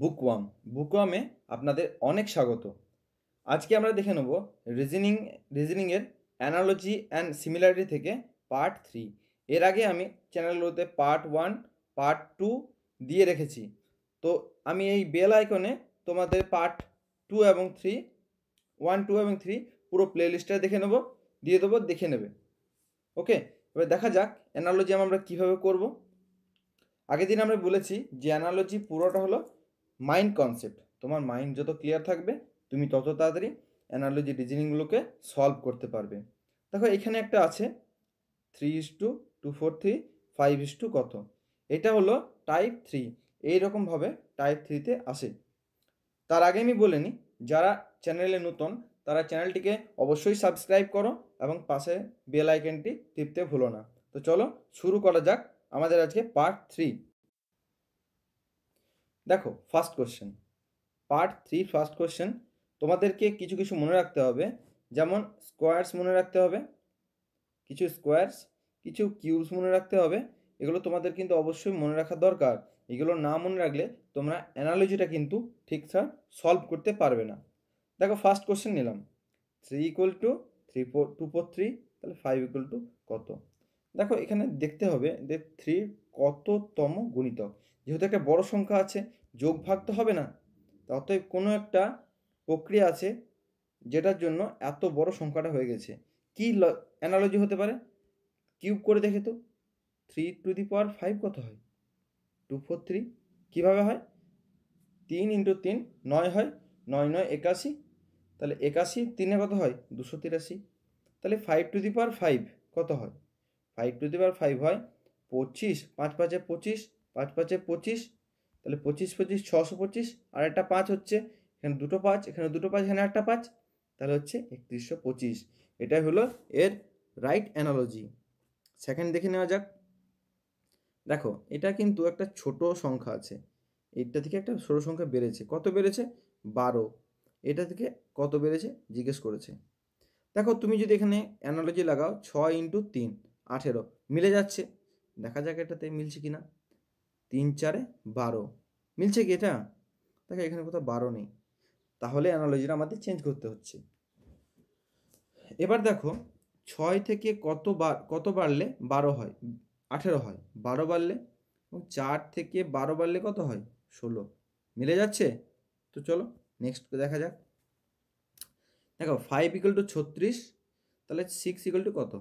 বুকওয়াম বুকওয়ামে আপনাদের অনেক স্বাগত আজকে আমরা দেখে নেব রিজনিং রিজনিংয়ের অ্যানালজি অ্যান্ড সিমিলারিটি থেকে পার্ট থ্রি এর আগে আমি চ্যানেলগুলোতে পার্ট ওয়ান পার্ট টু দিয়ে রেখেছি তো আমি এই বেল আইকনে তোমাদের পার্ট টু এবং থ্রি ওয়ান টু এবং থ্রি পুরো প্লেলিস্টটা দেখে নেব দিয়ে দেবো দেখে নেবে ওকে এবার দেখা যাক অ্যানালজি আমরা কীভাবে করব আগের দিন আমরা বলেছি যে অ্যানালজি পুরোটা হলো মাইন্ড কনসেপ্ট তোমার মাইন্ড যত ক্লিয়ার থাকবে তুমি তত তাড়াতাড়ি অ্যানালজি রিজনিংগুলোকে সলভ করতে পারবে দেখো এখানে একটা আছে three is two two four three five is two কত এটা হলো টাইপ থ্রি এইরকমভাবে টাইপ থ্রিতে আসে তার আগে আমি বলে নিই যারা চ্যানেলে নতুন তারা চ্যানেলটিকে অবশ্যই সাবস্ক্রাইব করো এবং পাশে বেল আইকনটি টিপতে ভুলো না তো চলো শুরু করা যাক আমাদের আজকে পার্ট থ্রি দেখো first question part three first question তোমাদেরকে কিছু কিছু মনে রাখতে হবে যেমন স্কোয়ার্স মনে রাখতে হবে কিছু স্কোয়ার্স কিছু কিউবস মনে রাখতে হবে এগুলো তোমাদের কিন্তু অবশ্যই মনে রাখা দরকার এগুলো না মনে রাখলে তোমরা অ্যানালজিটা কিন্তু ঠিকঠাক সলভ করতে পারবে না দেখো ফার্স্ট কোশ্চেন নিলাম three equal to three four two four three তাহলে ফাইভ ইকুয়াল টু কত দেখো এখানে দেখতে হবে যে থ্রির কততম গুণিতক যেহেতু একটা বড় সংখ্যা আছে যোগ ভাগ তো হবে না অতএব কোনো একটা প্রক্রিয়া আছে যেটার জন্য এত বড় সংখ্যাটা হয়ে গেছে কি অ্যানালজি হতে পারে কিউব করে দেখে তো three to the power five কত হয় টু ফোর থ্রি কীভাবে হয় তিন ইন্টু তিন নয় হয় নয় নয় একাশি তাহলে একাশি তিনে কত হয় দুশো তিরাশি তাহলে five to the power five কত হয় five to the power five হয় পঁচিশ পাঁচ পাঁচে পঁচিশ পাঁচ পাঁচে পঁচিশ তাহলে পঁচিশ পঁচিশ ছশো পঁচিশ আর একটা পাঁচ হচ্ছে এখানে দুটো পাঁচ এখানে দুটো পাঁচ এখানে একটা পাঁচ তাহলে হচ্ছে একত্রিশশো পঁচিশ এটাই হলো এর রাইট অ্যানালজি সেকেন্ড দেখে নেওয়া যাক দেখো এটা কিন্তু একটা ছোট সংখ্যা আছে এটা থেকে একটা ছোট সংখ্যা বেড়েছে কত বেড়েছে বারো এটা থেকে কত বেড়েছে জিজ্ঞেস করেছে দেখো তুমি যদি এখানে অ্যানালজি লাগাও ছয় ইন্টু তিন আঠেরো মিলে যাচ্ছে দেখা যাক এটাতে মিলছে কি না তিন চারে বারো মিলছে কি এটা দেখো এখানে কোথাও বারো নেই তাহলে অ্যানালজিটা আমাদের চেঞ্জ করতে হচ্ছে এবার দেখো ছয় থেকে কত কত বাড়লে বারো হয় আঠেরো হয় বারো বাড়লে এবং চার থেকে বারো বাড়লে কত হয় ষোলো মিলে যাচ্ছে তো চলো নেক্সট দেখা যাক দেখো ফাইভ ইকুয়াল টু ছত্রিশ তাহলে সিক্স ইকুয়াল টু কত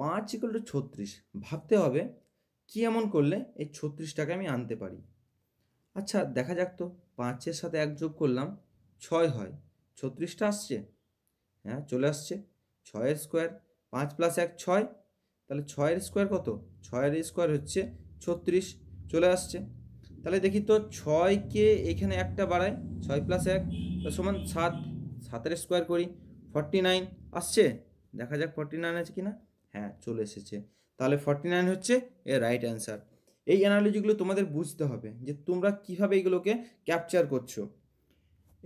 পাঁচ ইকুয়াল টু ছত্রিশ ভাবতে হবে কি এমন করলে এই ছত্রিশ টাকা আমি আনতে পারি আচ্ছা দেখা যাক তো পাঁচের সাথে এক যোগ করলাম ছয় হয় ছত্রিশটা আসছে হ্যাঁ চলে আসছে ছয়ের স্কোয়ার পাঁচ প্লাস এক ছয় তাহলে ছয়ের স্কোয়ার কত ছয়ের স্কোয়ার হচ্ছে ছত্রিশ চলে আসছে তাহলে দেখি তো ছয়কে এখানে একটা বাড়ায় ছয় প্লাস এক সমান সাত সাতের স্কোয়ার করি ফর্টি নাইন আসছে দেখা যাক ফর্টি নাইন আছে কি না হ্যাঁ চলে এসেছে তাহলে ফর্টি নাইন হচ্ছে এর রাইট অ্যান্সার এই অ্যানালজিগুলো তোমাদের বুঝতে হবে যে তোমরা কিভাবে এগুলোকে ক্যাপচার করছো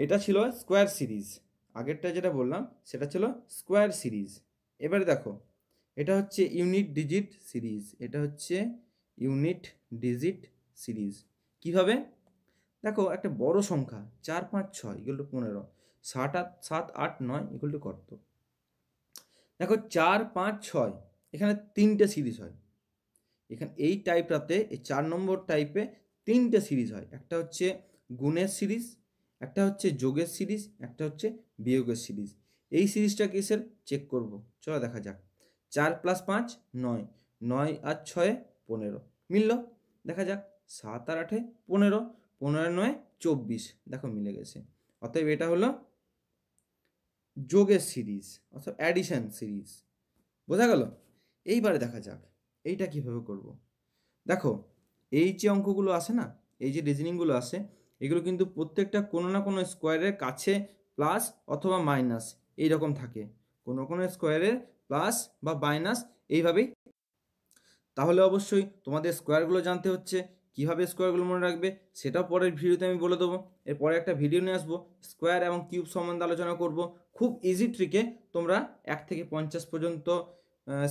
এটা ছিল স্কোয়ার সিরিজ আগেরটা যেটা বললাম সেটা ছিল স্কোয়ার সিরিজ এবারে দেখো এটা হচ্ছে ইউনিট ডিজিট সিরিজ এটা হচ্ছে ইউনিট ডিজিট সিরিজ কিভাবে দেখো একটা বড় সংখ্যা চার পাঁচ ছয় ইকুয়াল টু পনেরো সাত আট সাত আট নয় ইকুয়াল টু কত দেখো চার পাঁচ ছয় এখানে তিনটে সিরিজ হয় এখানে এই টাইপটাতে এই চার নম্বর টাইপে তিনটে সিরিজ হয় একটা হচ্ছে গুণের সিরিজ একটা হচ্ছে যোগের সিরিজ একটা হচ্ছে বিয়োগের সিরিজ এই সিরিজটা কিসের চেক করব চলো দেখা যাক চার প্লাস পাঁচ নয় নয় আর ছয়ে পনেরো মিলল দেখা যাক সাত আর আটে পনেরো পনেরো নয় চব্বিশ দেখো মিলে গেছে অতএব এটা হলো যোগের সিরিজ অর্থাৎ অ্যাডিশান সিরিজ বোঝা গেল এইবারে দেখা যাক এইটা কিভাবে করব। দেখো এই যে অঙ্কগুলো আছে না এই যে রিজনিংগুলো আছে এগুলো কিন্তু প্রত্যেকটা কোনো না কোনো স্কোয়ারের কাছে প্লাস অথবা মাইনাস এই রকম থাকে কোনো কোনো স্কোয়ারের প্লাস বা মাইনাস এইভাবেই তাহলে অবশ্যই তোমাদের স্কোয়ারগুলো জানতে হচ্ছে কীভাবে স্কোয়ারগুলো মনে রাখবে সেটাও পরের ভিডিওতে আমি বলে দেবো এরপরে একটা ভিডিও নিয়ে আসবো স্কোয়ার এবং কিউব সম্বন্ধে আলোচনা করব খুব ইজি ট্রিকে তোমরা এক থেকে পঞ্চাশ পর্যন্ত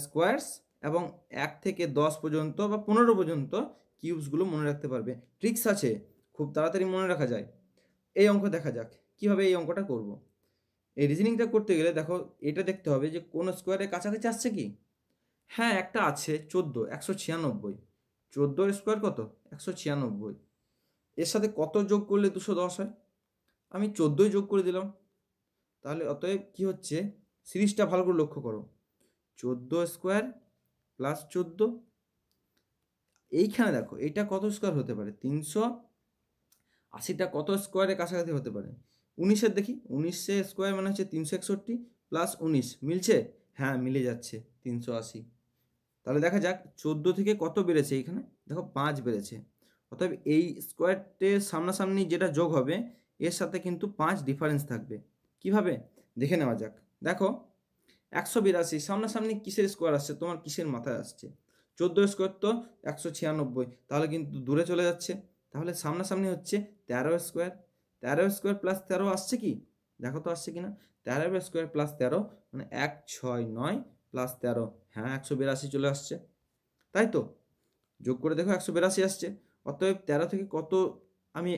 স্কোয়ার্স এবং এক থেকে দশ পর্যন্ত বা পনেরো পর্যন্ত কিউবসগুলো মনে রাখতে পারবে ট্রিক্স আছে খুব তাড়াতাড়ি মনে রাখা যায় এই অঙ্ক দেখা যাক কীভাবে এই অঙ্কটা করব। এই রিজনিংটা করতে গেলে দেখো এটা দেখতে হবে যে কোন স্কোয়ারের কাছাকাছি আসছে কি হ্যাঁ একটা আছে চোদ্দো একশো ছিয়ানব্বই চোদ্দোর স্কোয়ার কত একশো ছিয়ানব্বই এর সাথে কত যোগ করলে দুশো দশ হয় আমি চোদ্দোই যোগ করে দিলাম তাহলে অতএব কি হচ্ছে সিরিজটা ভালো করে লক্ষ্য করো চোদ্দো স্কোয়ার প্লাস চোদ্দো এইখানে দেখো এটা কত স্কোয়ার হতে পারে তিনশো আশিটা কত স্কোয়ারের কাছাকাছি হতে পারে উনিশের দেখি উনিশে স্কোয়ার মানে হচ্ছে তিনশো একষট্টি প্লাস উনিশ মিলছে হ্যাঁ মিলে যাচ্ছে তিনশো আশি তাহলে দেখা যাক চোদ্দো থেকে কত বেড়েছে এইখানে দেখো পাঁচ বেড়েছে অতএব এই স্কোয়ারটের সামনাসামনি যেটা যোগ হবে এর সাথে কিন্তু পাঁচ ডিফারেন্স থাকবে কিভাবে দেখে নেওয়া যাক দেখো একশো বিরাশি সামনাসামনি কিসের স্কোয়ার আসছে তোমার কিসের মাথায় আসছে চোদ্দো স্কোয়ার তো একশো ছিয়ানব্বই তাহলে কিন্তু দূরে চলে যাচ্ছে তাহলে সামনাসামনি হচ্ছে তেরো স্কোয়ার তেরো স্কোয়ার প্লাস তেরো আসছে কি দেখো তো আসছে কি না তেরো স্কোয়ার প্লাস তেরো মানে এক ছয় নয় প্লাস তেরো হ্যাঁ একশো বিরাশি চলে আসছে তাই তো যোগ করে দেখো একশো বিরাশি আসছে অতএব তেরো থেকে কত আমি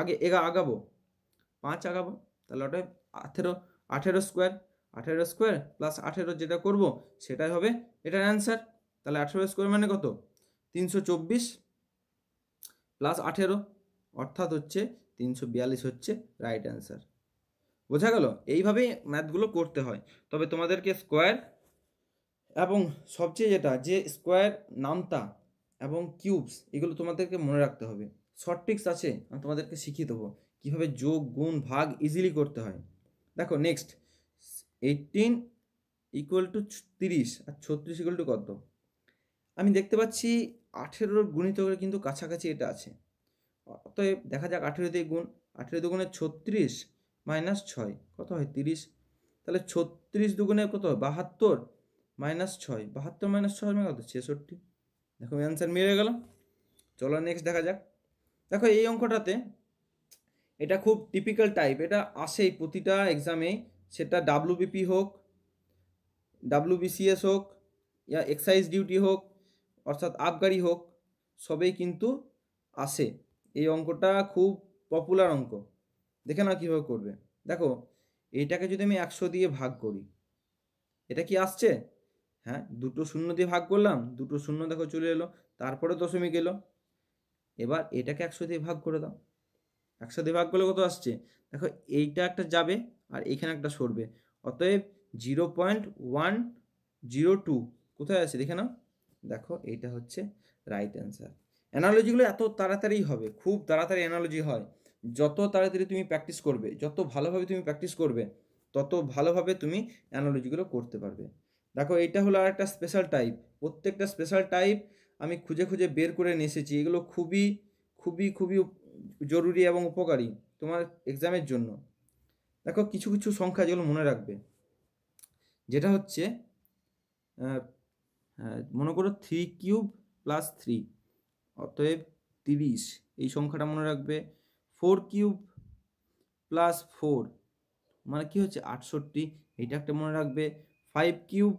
আগে এগা আগাবো পাঁচ আগাবো তাহলে ওটা আঠেরো আঠেরো স্কোয়ার আঠেরো স্কোয়ার প্লাস আঠেরো যেটা করব সেটাই হবে এটার অ্যান্সার তাহলে আঠেরো স্কোয়ার মানে কত তিনশো চব্বিশ প্লাস আঠেরো অর্থাৎ হচ্ছে তিনশো বিয়াল্লিশ হচ্ছে রাইট অ্যান্সার বোঝা গেল এইভাবেই ম্যাথগুলো করতে হয় তবে তোমাদেরকে স্কোয়ার এবং সবচেয়ে যেটা যে স্কোয়ার নামতা এবং কিউবস এগুলো তোমাদেরকে মনে রাখতে হবে শর্ট ট্রিক্স আছে আমি তোমাদেরকে শিখিয়ে দেবো কীভাবে যোগ গুণ ভাগ ইজিলি করতে হয় দেখো নেক্সট এইটিন ইকুয়াল টু তিরিশ আর ছত্রিশ ইকুয়াল টু কত আমি দেখতে পাচ্ছি আঠেরোর গুণিতকের কিন্তু কাছাকাছি এটা আছে অতএব দেখা যাক আঠেরো দিয়ে গুণ আঠেরো দুগুণে ছত্রিশ মাইনাস ছয় কত হয় তিরিশ তাহলে ছত্রিশ দুগুণে কত বাহাত্তর মাইনাস ছয় বাহাত্তর মাইনাস ছয় মানে কত ছেষট্টি দেখো অ্যান্সার মিলে গেল চলো নেক্সট দেখা যাক দেখো এই অঙ্কটাতে এটা খুব টিপিক্যাল টাইপ এটা আসেই প্রতিটা এক্সামেই সেটা ডাব্লিউবিপি হোক ডাব্লুবিসিএস হোক ইয়া এক্সাইজ ডিউটি হোক অর্থাৎ আবগারি হোক সবেই কিন্তু আসে এই অঙ্কটা খুব পপুলার অঙ্ক দেখে না কীভাবে করবে দেখো এইটাকে যদি আমি একশো দিয়ে ভাগ করি এটা কি আসছে হ্যাঁ দুটো শূন্য দিয়ে ভাগ করলাম দুটো শূন্য দেখো চলে এলো তারপরে দশমিক এলো এবার এটাকে একশো দিয়ে ভাগ করে দাও একশো দিয়ে ভাগ করলে কত আসছে দেখো এইটা একটা যাবে আর এখানে একটা সরবে অতএব zero point one zero two কোথায় আছে দেখে নাও দেখো এইটা হচ্ছে রাইট অ্যান্সার অ্যানালজিগুলো এত তাড়াতাড়ি হবে খুব তাড়াতাড়ি অ্যানালজি হয় যত তাড়াতাড়ি তুমি প্র্যাকটিস করবে যত ভালোভাবে তুমি প্র্যাকটিস করবে তত ভালোভাবে তুমি অ্যানালজিগুলো করতে পারবে দেখো এটা হলো আর একটা স্পেশাল টাইপ প্রত্যেকটা স্পেশাল টাইপ আমি খুঁজে খুঁজে বের করে নিয়ে এসেছি এগুলো খুবই খুবই খুবই জরুরি এবং উপকারী তোমার এক্সামের জন্য দেখো কিছু কিছু সংখ্যা যেগুলো মনে রাখবে যেটা হচ্ছে মনে করো থ্রি কিউব প্লাস থ্রি অতএব তিরিশ এই সংখ্যাটা মনে রাখবে ফোর কিউব প্লাস ফোর মানে কী হচ্ছে আটষট্টি এইটা একটা মনে রাখবে ফাইভ কিউব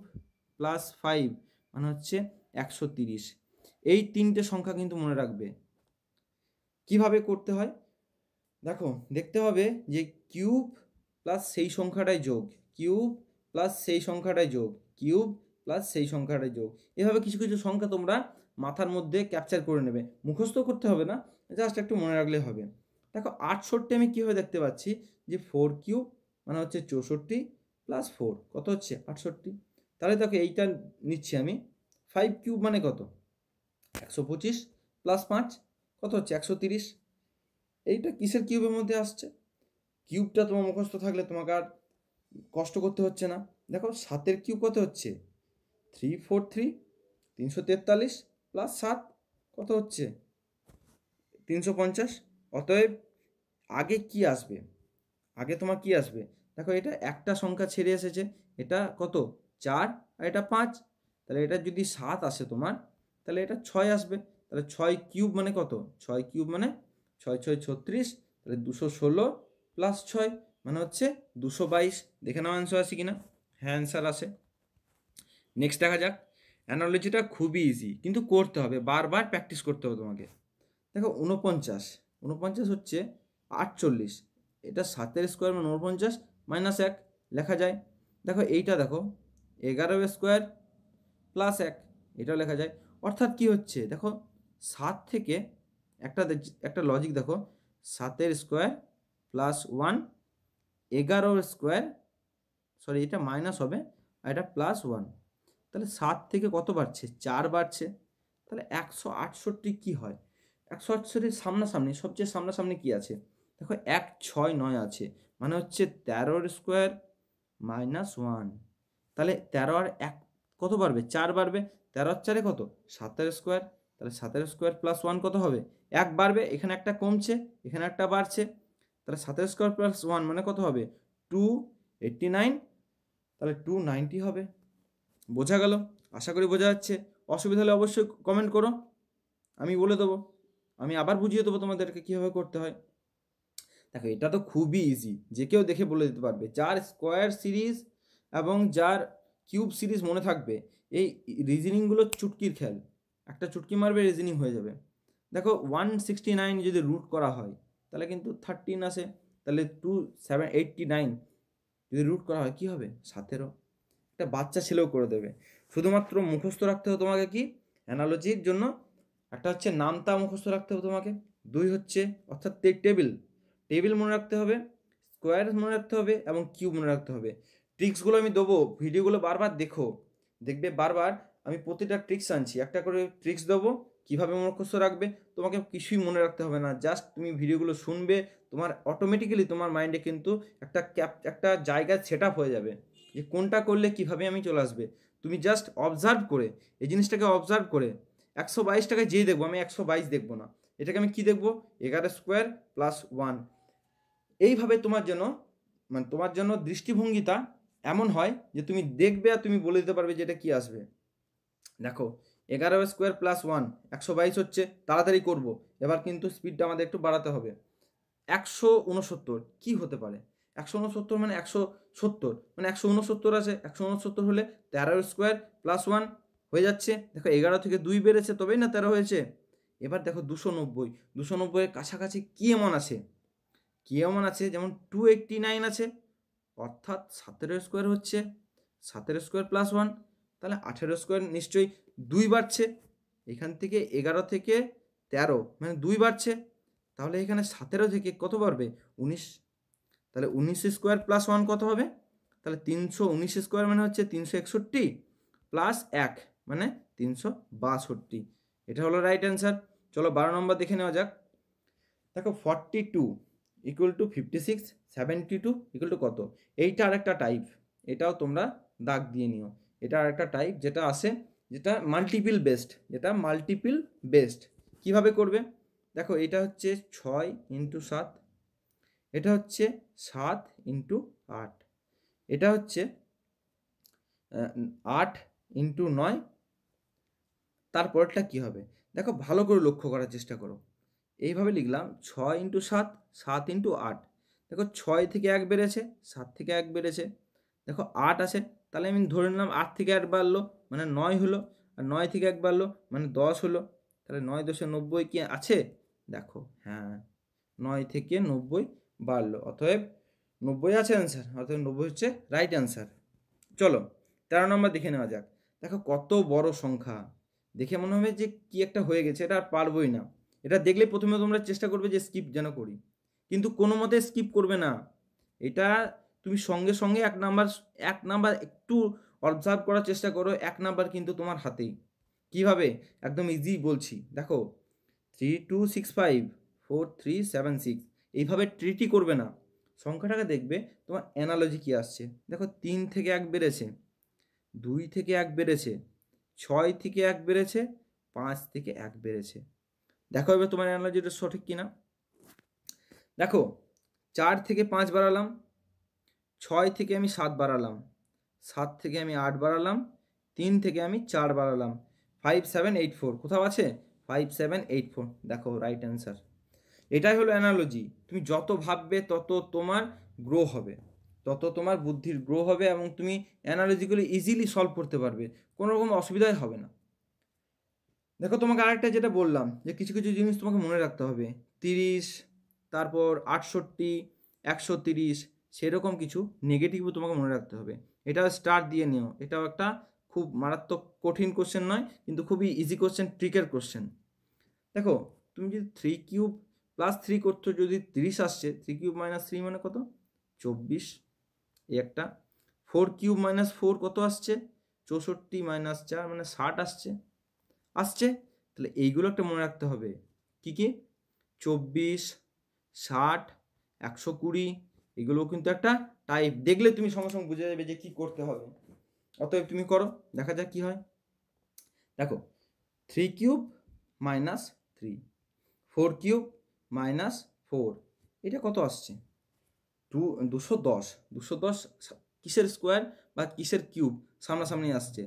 প্লাস ফাইভ মানে হচ্ছে একশো তিরিশ এই তিনটে সংখ্যা কিন্তু মনে রাখবে কিভাবে করতে হয় দেখো দেখতে হবে যে কিউব প্লাস সেই সংখ্যাটাই যোগ কিউব প্লাস সেই সংখ্যাটাই যোগ কিউব প্লাস সেই সংখ্যাটাই যোগ এভাবে কিছু কিছু সংখ্যা তোমরা মাথার মধ্যে ক্যাপচার করে নেবে মুখস্থ করতে হবে না জাস্ট একটু মনে রাখলে হবে দেখো আটষট্টি আমি কীভাবে দেখতে পাচ্ছি যে ফোর কিউব মানে হচ্ছে চৌষট্টি প্লাস ফোর কত হচ্ছে আটষট্টি তাহলে দেখো এইটা নিচ্ছি আমি ফাইভ কিউব মানে কত একশো পঁচিশ প্লাস পাঁচ কত হচ্ছে একশো তিরিশ এইটা কিসের কিউবের মধ্যে আসছে কিউবটা তোমার মুখস্থ থাকলে তোমাকে আর কষ্ট করতে হচ্ছে না দেখো সাতের কিউব কত হচ্ছে থ্রি ফোর থ্রি তিনশো তেতাল্লিশ প্লাস সাত কত হচ্ছে তিনশো পঞ্চাশ অতএব আগে কি আসবে আগে তোমার কি আসবে দেখো এটা একটা সংখ্যা ছেড়ে এসেছে এটা কত চার আর এটা পাঁচ তাহলে এটা যদি সাত আসে তোমার তাহলে এটা ছয় আসবে তাহলে ছয় কিউব মানে কত ছয় কিউব মানে ছয় ছয় ছত্রিশ তাহলে দুশো ষোলো প্লাস ছয় মানে হচ্ছে দুশো বাইশ দেখে নাও অ্যান্সার আসে কি না হ্যাঁ অ্যান্সার আসে নেক্সট দেখা যাক অ্যানালজিটা খুবই ইজি কিন্তু করতে হবে বারবার প্র্যাকটিস করতে হবে তোমাকে দেখো উনপঞ্চাশ উনপঞ্চাশ হচ্ছে আটচল্লিশ এটা সাতের স্কোয়ার মানে উনপঞ্চাশ মাইনাস এক লেখা যায় দেখো এইটা দেখো এগারো স্কোয়ার প্লাস এক এটাও লেখা যায় অর্থাৎ কি হচ্ছে দেখো সাত থেকে একটা একটা লজিক দেখো সাতের স্কোয়ার প্লাস ওয়ান এগারো স্কোয়ার সরি এটা মাইনাস হবে আর এটা প্লাস ওয়ান তাহলে সাত থেকে কত বাড়ছে চার বাড়ছে তাহলে একশো আটষট্টি কী হয় একশো আটষট্টির সামনাসামনি সবচেয়ে সামনাসামনি কী আছে দেখো এক ছয় নয় আছে মানে হচ্ছে তেরোর স্কোয়ার মাইনাস ওয়ান তাহলে তেরো আর এক কত বাড়বে চার বাড়বে তেরো আর চারে কত সাতের স্কোয়ার তাহলে সাতের স্কোয়ার প্লাস ওয়ান কত হবে এক বাড়বে এখানে একটা কমছে এখানে একটা বাড়ছে তাহলে সাতের স্কোয়ার প্লাস ওয়ান মানে কত হবে টু এইট্টি নাইন তাহলে টু নাইনটি হবে বোঝা গেল আশা করি বোঝা যাচ্ছে অসুবিধা হলে অবশ্যই কমেন্ট করো আমি বলে দেবো আমি আবার বুঝিয়ে দেবো তোমাদেরকে কীভাবে করতে হয় দেখো এটা তো খুবই ইজি যে কেউ দেখে বলে দিতে পারবে যার স্কোয়ার সিরিজ এবং যার কিউব সিরিজ মনে থাকবে এই রিজনিংগুলো চুটকির খেল একটা চুটকি মারবে রিজনিং হয়ে যাবে দেখো ওয়ান সিক্সটি নাইন যদি রুট করা হয় তাহলে কিন্তু থার্টিন আসে তাহলে টু সেভেন এইটটি নাইন যদি রুট করা হয় কী হবে সাতেরো একটা বাচ্চা ছেলেও করে দেবে শুধুমাত্র মুখস্থ রাখতে হবে তোমাকে কি অ্যানালজির জন্য একটা হচ্ছে নামতা মুখস্থ রাখতে হবে তোমাকে দুই হচ্ছে অর্থাৎ টেবিল টেবিল মনে রাখতে হবে স্কোয়ার মনে রাখতে হবে এবং কিউ মনে রাখতে হবে ট্রিক্সগুলো আমি দেবো ভিডিওগুলো বারবার দেখো দেখবে বারবার আমি প্রতিটা ট্রিক্স আনছি একটা করে ট্রিক্স দেবো কীভাবে মুখস্থ রাখবে তোমাকে কিছুই মনে রাখতে হবে না জাস্ট তুমি ভিডিওগুলো শুনবে তোমার অটোমেটিক্যালি তোমার মাইন্ডে কিন্তু একটা ক্যাপ একটা জায়গা সেট আপ হয়ে যাবে যে কোনটা করলে কিভাবে আমি চলে আসবে তুমি জাস্ট অবজার্ভ করে এই জিনিসটাকে অবজার্ভ করে একশো বাইশ টাকায় যেই দেখবো আমি একশো বাইশ দেখবো না এটাকে আমি কি দেখবো এগারো স্কোয়ার প্লাস ওয়ান এইভাবে তোমার জন্য মানে তোমার জন্য দৃষ্টিভঙ্গিটা এমন হয় যে তুমি দেখবে আর তুমি বলে দিতে পারবে যে এটা কী আসবে দেখো এগারো স্কোয়ার প্লাস ওয়ান একশো বাইশ হচ্ছে তাড়াতাড়ি করব এবার কিন্তু স্পিডটা আমাদের একটু বাড়াতে হবে একশো উনসত্তর কী হতে পারে একশো উনসত্তর মানে একশো সত্তর মানে একশো উনসত্তর আছে একশো উনসত্তর হলে তেরো স্কোয়ার প্লাস ওয়ান হয়ে যাচ্ছে দেখো এগারো থেকে দুই বেড়েছে তবেই না তেরো হয়েছে এবার দেখো দুশো নব্বই দুশো নব্বইয়ের কাছাকাছি কী এমন আছে কী এমন আছে যেমন টু এইট্টি নাইন আছে অর্থাৎ সতেরো স্কোয়ার হচ্ছে সতেরো স্কোয়ার প্লাস ওয়ান তাহলে আঠেরো স্কোয়ার নিশ্চয়ই দুই বাড়ছে এখান থেকে এগারো থেকে তেরো মানে দুই বাড়ছে তাহলে এখানে সতেরো থেকে কত বাড়বে উনিশ তাহলে উনিশ স্কোয়ার প্লাস ওয়ান কত হবে তাহলে তিনশো উনিশ স্কোয়ার মানে হচ্ছে তিনশো একষট্টি প্লাস এক মানে তিনশো বাষট্টি এটা হলো রাইট অ্যান্সার চলো বারো নম্বর দেখে নেওয়া যাক দেখো forty two equal to fifty six seventy two equal to কত এইটা আরেকটা টাইপ এটাও তোমরা দাগ দিয়ে নিও এটা আরেকটা টাইপ যেটা আসে যেটা মাল্টিপিল বেস্ট যেটা মাল্টিপিল বেস্ট কিভাবে করবে দেখো এটা হচ্ছে ছয় ইন্টু সাত এটা হচ্ছে সাত ইন্টু আট এটা হচ্ছে আট ইন্টু নয় তারপরটা কি হবে দেখো ভালো করে লক্ষ্য করার চেষ্টা করো এইভাবে লিখলাম ছয় ইন্টু সাত সাত ইন্টু আট দেখো ছয় থেকে এক বেড়েছে সাত থেকে এক বেড়েছে দেখো আট আছে তাহলে আমি ধরে নিলাম আট থেকে আট বাড়লো মানে নয় হলো আর নয় থেকে এক বাড়লো মানে দশ হলো তাহলে নয় দশে নব্বই কি আছে দেখো হ্যাঁ নয় থেকে নব্বই বাড়লো অতএব নব্বই আছে অ্যান্সার অতএব নব্বই হচ্ছে রাইট অ্যান্সার চলো তেরো নম্বর দেখে নেওয়া যাক দেখো কত বড় সংখ্যা দেখে মনে হবে যে কি একটা হয়ে গেছে এটা আর পারবই না এটা দেখলে প্রথমে তোমরা চেষ্টা করবে যে স্কিপ যেন করি কিন্তু কোনো মতে স্কিপ করবে না এটা তুমি সঙ্গে সঙ্গে এক নাম্বার এক নাম্বার একটু অবজার্ভ করার চেষ্টা করো এক নাম্বার কিন্তু তোমার হাতেই কিভাবে একদম ইজি বলছি দেখো three two six five four three seven six এইভাবে ট্রিটি করবে না সংখ্যাটাকে দেখবে তোমার অ্যানালজি কী আসছে দেখো তিন থেকে এক বেড়েছে দুই থেকে এক বেড়েছে ছয় থেকে এক বেড়েছে পাঁচ থেকে এক বেড়েছে দেখো এবার তোমার অ্যানালজিটা সঠিক কিনা দেখো চার থেকে পাঁচ বাড়ালাম ছয় থেকে আমি সাত বাড়ালাম সাত থেকে আমি আট বাড়ালাম তিন থেকে আমি চার বাড়ালাম ফাইভ সেভেন এইট ফোর কোথাও আছে ফাইভ সেভেন এইট ফোর দেখো রাইট অ্যান্সার এটাই হলো অ্যানালজি তুমি যত ভাববে তত তোমার গ্রো হবে তত তোমার বুদ্ধির গ্রো হবে এবং তুমি অ্যানালজিগুলি ইজিলি সলভ করতে পারবে কোনো রকম অসুবিধাই হবে না দেখো তোমাকে আরেকটা যেটা বললাম যে কিছু কিছু জিনিস তোমাকে মনে রাখতে হবে তিরিশ তারপর আটষট্টি একশো তিরিশ সেরকম কিছু নেগেটিভও তোমাকে মনে রাখতে হবে এটা স্টার দিয়ে নিও এটাও একটা খুব মারাত্মক কঠিন কোশ্চেন নয় কিন্তু খুবই ইজি কোশ্চেন ট্রিকের কোশ্চেন দেখো তুমি যদি থ্রি কিউব প্লাস থ্রি করছো যদি তিরিশ আসছে থ্রি কিউব মাইনাস থ্রি মানে কত চব্বিশ এই একটা ফোর কিউব মাইনাস ফোর কত আসছে চৌষট্টি মাইনাস চার মানে ষাট আসছে আসছে তাহলে এইগুলো একটা মনে রাখতে হবে কি কি চব্বিশ ষাট একশো কুড়ি এগুলো কিন্তু একটা টাইপ দেখলে তুমি সঙ্গে সঙ্গে বুঝে যাবে যে কি করতে হবে অতএব তুমি করো দেখা যাক কি হয় দেখো three cube minus three four cube minus four এটা কত আসছে টু দুশো দশ দুশো দশ কিসের স্কোয়ার বা কিসের কিউব সামনাসামনি আসছে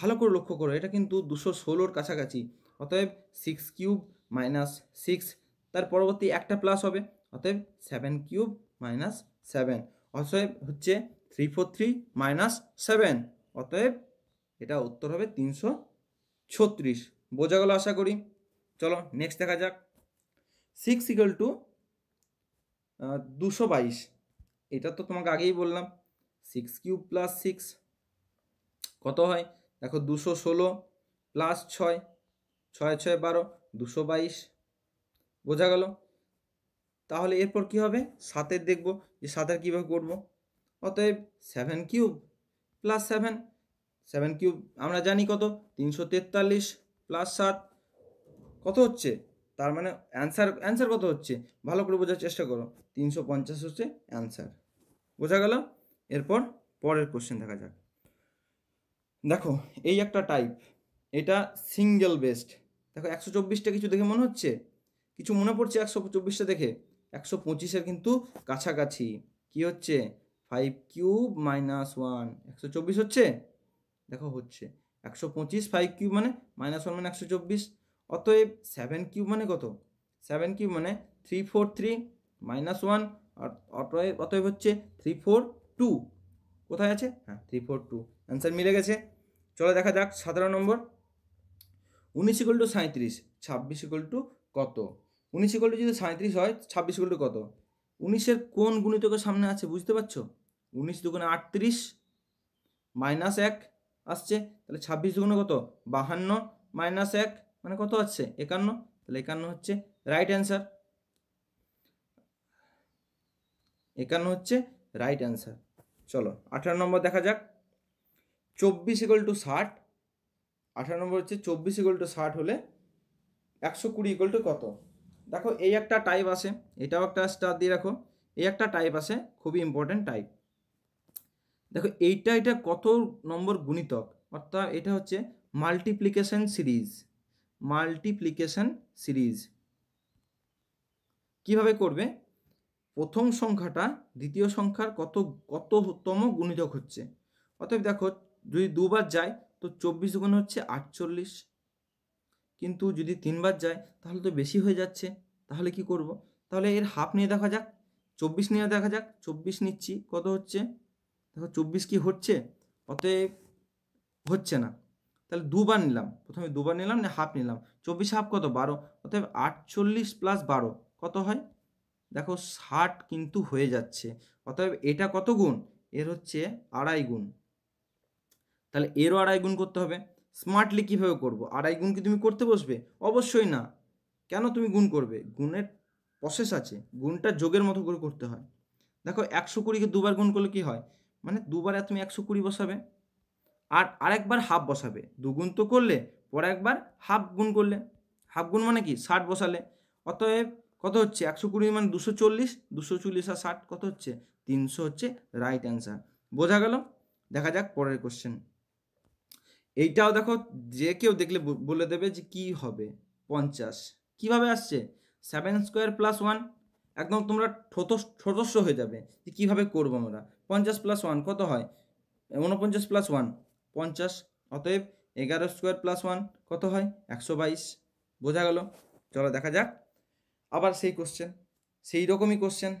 ভালো করে লক্ষ্য করো এটা কিন্তু দুশো ষোলোর কাছাকাছি অতএব সিক্স কিউব মাইনাস সিক্স তার পরবর্তী একটা প্লাস হবে অতএব সেভেন কিউব মাইনাস সেভেন অতএব হচ্ছে three four three minus seven অতএব এটা উত্তর হবে তিনশো ছত্রিশ বোঝা গেল আশা করি চলো নেক্সট দেখা যাক সিক্স ইকুয়াল টু দুশো বাইশ এটা তো তোমাকে আগেই বললাম সিক্স কিউব প্লাস সিক্স কত হয় দেখো দুশো ষোলো প্লাস ছয় ছয় ছয় বারো দুশো বাইশ বোঝা গেল তাহলে এরপর কি হবে সাতের দেখব যে সাতের কীভাবে করব অতএব seven cube plus seven seven cube আমরা জানি কত তিনশো তেতাল্লিশ প্লাস সাত কত হচ্ছে তার মানে অ্যান্সার অ্যান্সার কত হচ্ছে ভালো করে বোঝার চেষ্টা করো তিনশো পঞ্চাশ হচ্ছে অ্যান্সার বোঝা গেল এরপর পরের কোশ্চেন দেখা যাক দেখো এই একটা টাইপ এটা সিঙ্গেল বেস্ট দেখো একশো চব্বিশটা কিছু দেখে মনে হচ্ছে কিছু মনে পড়ছে একশো চব্বিশটা দেখে একশো পঁচিশের কিন্তু কাছাকাছি কি হচ্ছে ফাইভ কিউব মাইনাস ওয়ান একশো চব্বিশ হচ্ছে দেখো হচ্ছে একশো পঁচিশ ফাইভ কিউব মানে মাইনাস ওয়ান মানে একশো চব্বিশ অতএব সেভেন কিউব মানে কত সেভেন কিউব মানে three four three minus one অতএব অতএব হচ্ছে থ্রি ফোর টু কোথায় আছে হ্যাঁ থ্রি ফোর টু অ্যান্সার মিলে গেছে চলো দেখা যাক সতেরো নম্বর উনিশ ইকল টু সাঁত্রিশ ছাব্বিশ ইকল টু কত উনিশ ইকল টু যদি সাঁত্রিশ হয় ছাব্বিশ ইকল টু কত উনিশের কোন গুণিতকের সামনে আছে বুঝতে পারছো উনিশ দুগুণে আটত্রিশ মাইনাস এক আসছে তাহলে ছাব্বিশ দুগুণে কত বাহান্ন মাইনাস এক মানে কত আছে একান্ন তাহলে একান্ন হচ্ছে রাইট অ্যান্সার একান্ন হচ্ছে রাইট অ্যান্সার চলো আঠারো নম্বর দেখা যাক চব্বিশ ইকল টু ষাট আঠারো নম্বর হচ্ছে চব্বিশ ইকল টু ষাট হলে একশো কুড়ি ইকল টু কত দেখো এই একটা টাইপ আছে এটাও একটা স্টার দিয়ে রাখো এই একটা টাইপ আছে খুবই ইম্পর্টেন্ট টাইপ দেখো এইটা এটা কত নম্বর গুণিতক অর্থাৎ এটা হচ্ছে মাল্টিপ্লিকেশন সিরিজ মাল্টিপ্লিকেশন সিরিজ কিভাবে করবে প্রথম সংখ্যাটা দ্বিতীয় সংখ্যার কত কততম গুণিতক হচ্ছে অতএব দেখো যদি দুবার যায় তো চব্বিশ গুণ হচ্ছে আটচল্লিশ কিন্তু যদি তিনবার যায় তাহলে তো বেশি হয়ে যাচ্ছে তাহলে কি করব তাহলে এর হাফ নিয়ে দেখা যাক চব্বিশ নিয়ে দেখা যাক চব্বিশ নিচ্ছি কত হচ্ছে দেখো চব্বিশ কি হচ্ছে অতএব হচ্ছে না তাহলে দুবার নিলাম প্রথমে দুবার নিলাম না হাফ নিলাম চব্বিশ হাফ কত বারো অতএব আটচল্লিশ প্লাস বারো কত হয় দেখো ষাট কিন্তু হয়ে যাচ্ছে অতএব এটা কত গুণ এর হচ্ছে আড়াই গুণ তাহলে এরও আড়াই গুণ করতে হবে স্মার্টলি কীভাবে করবো আড়াই গুণ কি তুমি করতে বসবে অবশ্যই না কেন তুমি গুণ করবে গুণের প্রসেস আছে গুণটা যোগের মতো করে করতে হয় দেখো একশো কুড়িকে দুবার গুণ করলে কী হয় মানে দুবারে তুমি একশো কুড়ি বসাবে আর আরেকবার হাফ বসাবে দুগুণ তো করলে পরে একবার হাফ গুণ করলে হাফ গুণ মানে কি ষাট বসালে অতএব কত হচ্ছে একশো কুড়ি মানে দুশো চল্লিশ দুশো চল্লিশ আর ষাট কত হচ্ছে তিনশো হচ্ছে রাইট অ্যান্সার বোঝা গেল দেখা যাক পরের কোশ্চেন এইটাও দেখো যে কেউ দেখলে বলে দেবে যে কি হবে পঞ্চাশ কিভাবে আসছে সেভেন স্কোয়ার প্লাস ওয়ান একদম তোমরা ঠোতস হয়ে যাবে যে কীভাবে করবো আমরা পঞ্চাশ প্লাস ওয়ান কত হয় ঊনপঞ্চাশ প্লাস ওয়ান পঞ্চাশ অতএব এগারো স্কোয়ার প্লাস ওয়ান কত হয় একশো বাইশ বোঝা গেল চলো দেখা যাক আবার সেই কোশ্চেন সেই রকমই কোশ্চেন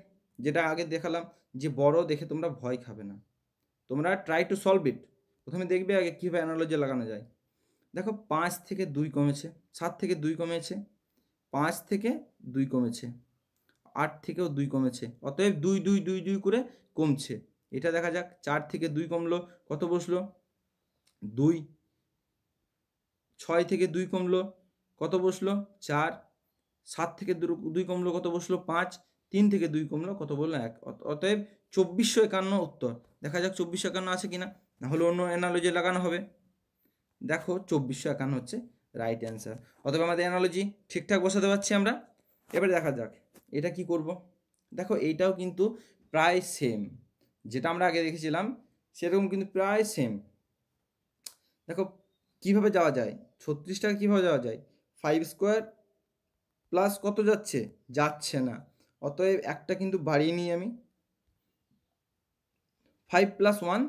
যেটা আগে দেখালাম যে বড় দেখে তোমরা ভয় খাবে না তোমরা ট্রাই টু সলভ ইট প্রথমে দেখবে আগে কীভাবে অ্যানালজি লাগানো যায় দেখো পাঁচ থেকে দুই কমেছে সাত থেকে দুই কমেছে পাঁচ থেকে দুই কমেছে আট থেকেও দুই কমেছে অতএব দুই দুই দুই দুই করে কমছে এটা দেখা যাক চার থেকে দুই কমলো কত বসলো দুই ছয় থেকে দুই কমলো কত বসলো চার সাত থেকে দুই কমলো কত বসলো পাঁচ তিন থেকে দুই কমলো কত বললো এক অতএব চব্বিশশো একান্ন উত্তর দেখা যাক চব্বিশশো একান্ন আছে কিনা নাহলে অন্য অ্যানালজি লাগানো হবে দেখো চব্বিশশো একান্ন হচ্ছে রাইট অ্যান্সার অথবা আমাদের অ্যানালজি ঠিকঠাক বসাতে পারছি আমরা এবারে দেখা যাক এটা কি করব দেখো এইটাও কিন্তু প্রায় সেম যেটা আমরা আগে দেখেছিলাম সেরকম কিন্তু প্রায় সেম দেখো কিভাবে যাওয়া যায় ছত্রিশ টাকা কীভাবে যাওয়া যায় ফাইভ স্কোয়ার প্লাস কত যাচ্ছে যাচ্ছে না অতএব একটা কিন্তু বাড়িয়ে নিই আমি ফাইভ প্লাস ওয়ান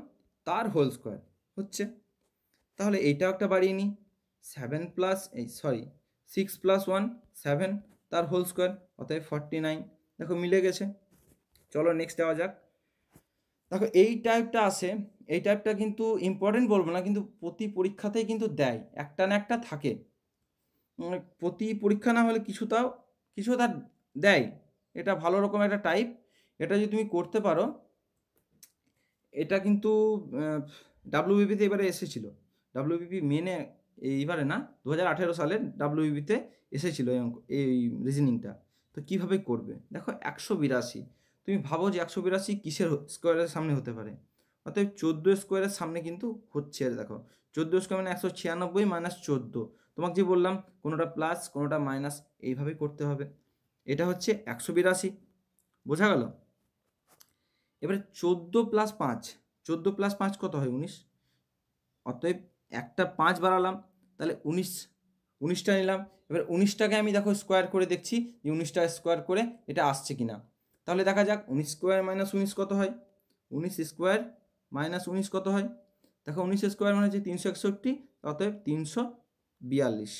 তার হোল স্কোয়ার হচ্ছে তাহলে এইটাও একটা বাড়িয়ে নিই সেভেন প্লাস এই sorry six plus one seven তার হোল স্কোয়ার অতএব ফর্টি নাইন দেখো মিলে গেছে চলো নেক্সট যাওয়া যাক দেখো এই টাইপটা আসে এই টাইপটা কিন্তু ইম্পর্টেন্ট বলবো না কিন্তু প্রতি পরীক্ষাতেই কিন্তু দেয় একটা না একটা থাকে প্রতি পরীক্ষা না হলে কিছু তাও কিছু তার দেয় এটা ভালো রকম একটা টাইপ এটা যদি তুমি করতে পারো এটা কিন্তু ডাব্লিউবিপিতে এবারে এসেছিল ডাব্লিউবিপি মেনে এইবারে না দু হাজার আঠেরো সালের ডাব্লিউবিপিতে এসেছিলো এই অঙ্ক এই রিজনিংটা তো কীভাবে করবে দেখো একশো বিরাশি তুমি ভাবো যে একশো বিরাশি কিসের স্কোয়ারের সামনে হতে পারে অতএব চোদ্দো স্কোয়ারের সামনে কিন্তু হচ্ছে আর দেখো চোদ্দো স্কোয়ার মানে একশো ছিয়ানব্বই মাইনাস চোদ্দো তোমাকে যে বললাম কোনোটা প্লাস কোনোটা মাইনাস এইভাবেই করতে হবে এটা হচ্ছে একশো বিরাশি বোঝা গেল এবারে চোদ্দো প্লাস পাঁচ চোদ্দো প্লাস পাঁচ কত হয় উনিশ অতএব একটা পাঁচ বাড়ালাম তাহলে উনিশ উনিশটা নিলাম এবার উনিশটাকে আমি দেখো স্কোয়ার করে দেখছি যে উনিশটা স্কোয়ার করে এটা আসছে কি না তাহলে দেখা যাক উনিশ স্কোয়ার মাইনাস উনিশ কত হয় উনিশ স্কোয়ার মাইনাস উনিশ কত হয় দেখো উনিশ স্কোয়ার মানে হচ্ছে তিনশো একষট্টি অতএব তিনশো বিয়াল্লিশ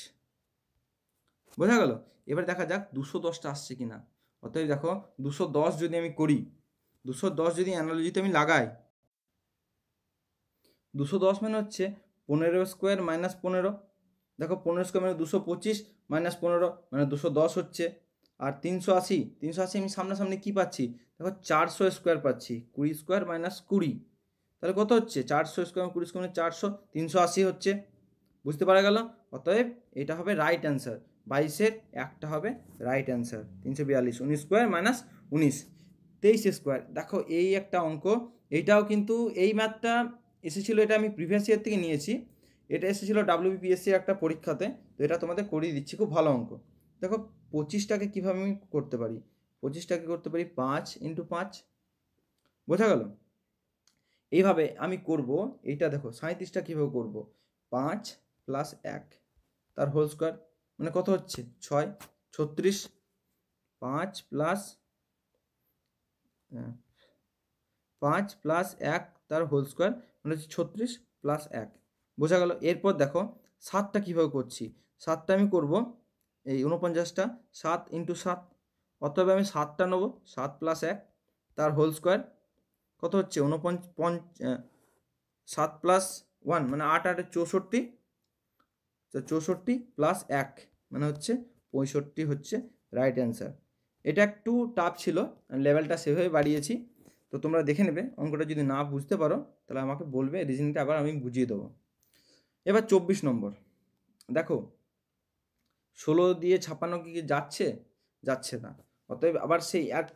বোঝা গেল এবার দেখা যাক দুশো দশটা আসছে কি না অতএব দেখো দুশো দশ যদি আমি করি দুশো দশ যদি অ্যানালজিতে আমি লাগাই দুশো দশ মানে হচ্ছে পনেরো স্কোয়ার মাইনাস পনেরো দেখো পনেরো স্কোয়ার মানে দুশো পঁচিশ মাইনাস পনেরো মানে দুশো দশ হচ্ছে আর তিনশো আশি তিনশো আশি আমি সামনাসামনি কী পাচ্ছি দেখো চারশো স্কোয়ার পাচ্ছি কুড়ি স্কোয়ার মাইনাস কুড়ি তাহলে কত হচ্ছে চারশো স্কোয়ার মানে কুড়ি স্কোয়ার মানে চারশো তিনশো আশি হচ্ছে বুঝতে পারা গেল অতএব এটা হবে রাইট অ্যান্সার বাইশের একটা হবে রাইট অ্যান্সার তিনশো বিয়াল্লিশ উনিশ স্কোয়ার মাইনাস উনিশ তেইশ স্কোয়ার দেখো এই একটা অঙ্ক এটাও কিন্তু এই ম্যাথটা এসেছিলো এটা আমি প্রিভিয়াস ইয়ার থেকে নিয়েছি এটা এসেছিলো ডাব্লিউবিপিএসসির একটা পরীক্ষাতে তো এটা তোমাদের করিয়ে দিচ্ছি খুব ভালো অঙ্ক দেখো পঁচিশটাকে কীভাবে আমি করতে পারি পঁচিশটাকে করতে পারি পাঁচ ইন্টু পাঁচ বোঝা গেল এইভাবে আমি করব এইটা দেখো সাঁত্রিশটা কীভাবে করব পাঁচ প্লাস এক তার হোল স্কোয়ার মানে কত হচ্ছে ছয় ছত্রিশ পাঁচ প্লাস হ্যাঁ। পাঁচ প্লাস এক তার হোল স্কোয়ার মানে হচ্ছে ছত্রিশ প্লাস এক বোঝা গেল এরপর দেখো সাতটা কীভাবে করছি সাতটা আমি করব এই উনপঞ্চাশটা সাত ইন্টু সাত অতএব আমি সাতটা নেবো সাত প্লাস এক তার হোল স্কোয়ার কত হচ্ছে উনপঞ্চ পঞ্চ সাত প্লাস ওয়ান মানে আট আটে চৌষট্টি তো চৌষট্টি প্লাস এক মানে হচ্ছে পঁয়ষট্টি হচ্ছে রাইট অ্যান্সার এটা একটু টাফ ছিল লেভেলটা সেভাবে বাড়িয়েছি তো তোমরা দেখে নেবে অঙ্কটা যদি না বুঝতে পারো তাহলে আমাকে বলবে রিজনিংটা আবার আমি বুঝিয়ে দেবো এবার চব্বিশ নম্বর দেখো ষোলো দিয়ে ছাপানো কি যাচ্ছে যাচ্ছে না অতএব আবার সেই এক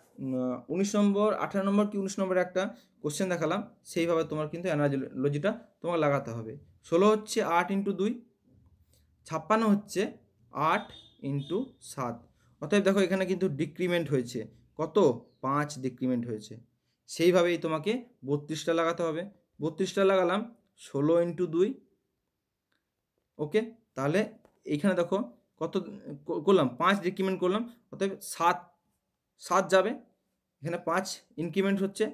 উনিশ নম্বর আঠারো নম্বর কি উনিশ নম্বর একটা কোশ্চেন দেখালাম সেইভাবে তোমার কিন্তু অ্যানালজিটা তোমাকে লাগাতে হবে ষোলো হচ্ছে আট ইন্টু দুই ছাপ্পান্ন হচ্ছে আট ইন্টু সাত অতএব দেখো এখানে কিন্তু ডিক্রিমেন্ট হয়েছে কত পাঁচ ডিক্রিমেন্ট হয়েছে সেইভাবেই তোমাকে বত্রিশটা লাগাতে হবে বত্রিশটা লাগালাম ষোলো ইন্টু দুই ওকে তাহলে এইখানে দেখো কত করলাম পাঁচ ডিক্রিমেন্ট করলাম অতএব সাত সাত যাবে এখানে পাঁচ ইনক্রিমেন্ট হচ্ছে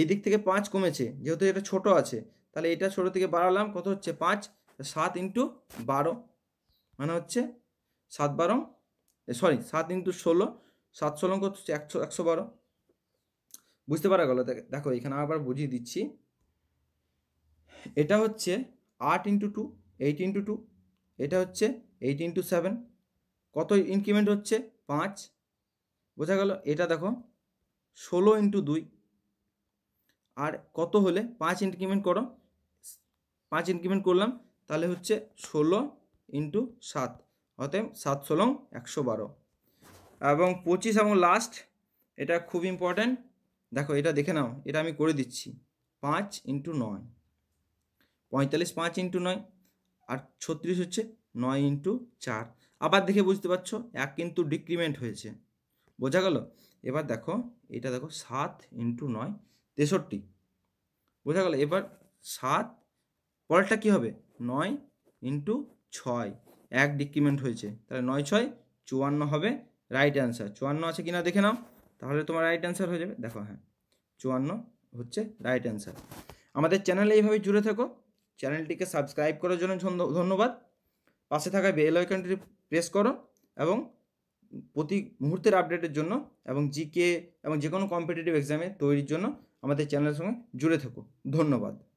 এই দিক থেকে পাঁচ কমেছে যেহেতু এটা ছোট আছে তাহলে এটা ছোট থেকে বাড়ালাম কত হচ্ছে পাঁচ সাত ইন্টু বারো মানে হচ্ছে সাত বারো সরি সাত ইন্টু ষোলো সাত ষোলো কত হচ্ছে একশো একশো বারো বুঝতে পারা গেল দেখো এখানে আবার বুঝিয়ে দিচ্ছি এটা হচ্ছে আট into two eight into two এটা হচ্ছে এইট ইন্টু সেভেন কত ইনক্রিমেন্ট হচ্ছে পাঁচ বোঝা গেল এটা দেখো ষোলো ইন্টু দুই আর কত হলে পাঁচ ইনক্রিমেন্ট করো পাঁচ ইনক্রিমেন্ট করলাম তাহলে হচ্ছে ষোলো ইন্টু সাত অতএব সাত ষোলং একশো বারো এবং পঁচিশ এবং লাস্ট এটা খুব ইম্পর্ট্যান্ট দেখো এটা দেখে নাও এটা আমি করে দিচ্ছি পাঁচ ইন্টু নয় পঁয়তাল্লিশ পাঁচ ইন্টু নয় আর ছত্রিশ হচ্ছে নয় ইন্টু চার আবার দেখে বুঝতে পারছো এক কিন্তু ডিক্রিমেন্ট হয়েছে বোঝা গেল এবার দেখো এটা দেখো সাত ইন্টু নয় তেষট্টি বোঝা গেল এবার সাত পরেরটা কী হবে নয় ইন্টু ছয় এক ডিক্রিমেন্ট হয়েছে তাহলে নয় ছয় চুয়ান্ন হবে রাইট অ্যান্সার চুয়ান্ন আছে কিনা দেখে নাও তাহলে তোমার রাইট অ্যান্সার হয়ে যাবে দেখো হ্যাঁ চুয়ান্ন হচ্ছে রাইট অ্যান্সার আমাদের চ্যানেলে এইভাবে জুড়ে থাকো চ্যানেলটিকে সাবস্ক্রাইব করার জন্য ধন্যবাদ পাশে থাকা বেল আইকনটি প্রেস করো এবং প্রতি মুহূর্তের আপডেটের জন্য এবং জিকে এবং যে কোনো কম্পিটিটিভ এক্সামে তৈরির জন্য আমাদের চ্যানেলের সঙ্গে জুড়ে থাকো ধন্যবাদ